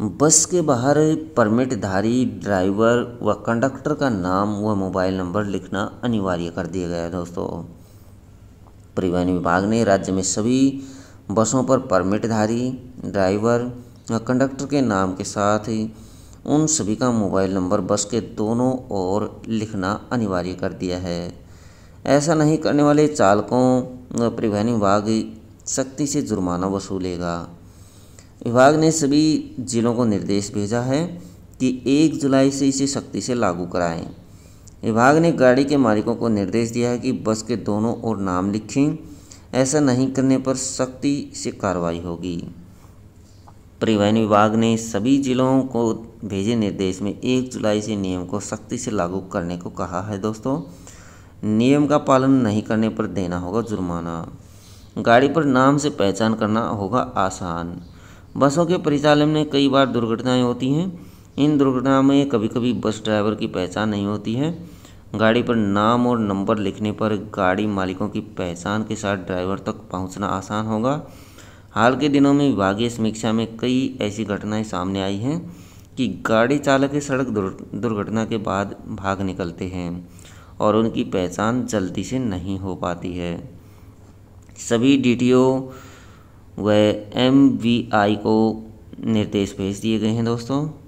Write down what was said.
बस के बाहर परमिटधारी ड्राइवर व कंडक्टर का नाम व मोबाइल नंबर लिखना अनिवार्य कर दिया गया है दोस्तों परिवहन विभाग ने राज्य में सभी बसों पर परमिटधारी ड्राइवर व कंडक्टर के नाम के साथ ही उन सभी का मोबाइल नंबर बस के दोनों ओर लिखना अनिवार्य कर दिया है ऐसा नहीं करने वाले चालकों व परिवहन विभाग सख्ती से जुर्माना वसूलेगा विभाग ने सभी जिलों को निर्देश भेजा है कि एक जुलाई से इसे सख्ती से लागू कराएं विभाग ने गाड़ी के मालिकों को निर्देश दिया है कि बस के दोनों ओर नाम लिखें ऐसा नहीं करने पर सख्ती से कार्रवाई होगी परिवहन विभाग ने सभी जिलों को भेजे निर्देश में एक जुलाई से नियम को सख्ती से लागू करने को कहा है दोस्तों नियम का पालन नहीं करने पर देना होगा जुर्माना गाड़ी पर नाम से पहचान करना होगा आसान बसों के परिचालन में कई बार दुर्घटनाएं होती हैं इन दुर्घटनाओं में कभी कभी बस ड्राइवर की पहचान नहीं होती है गाड़ी पर नाम और नंबर लिखने पर गाड़ी मालिकों की पहचान के साथ ड्राइवर तक पहुंचना आसान होगा हाल के दिनों में विभागीय समीक्षा में कई ऐसी घटनाएं सामने आई हैं कि गाड़ी चालक सड़क दुर्घटना के बाद भाग निकलते हैं और उनकी पहचान जल्दी से नहीं हो पाती है सभी डी वह एम वी आई को निर्देश भेज दिए गए हैं दोस्तों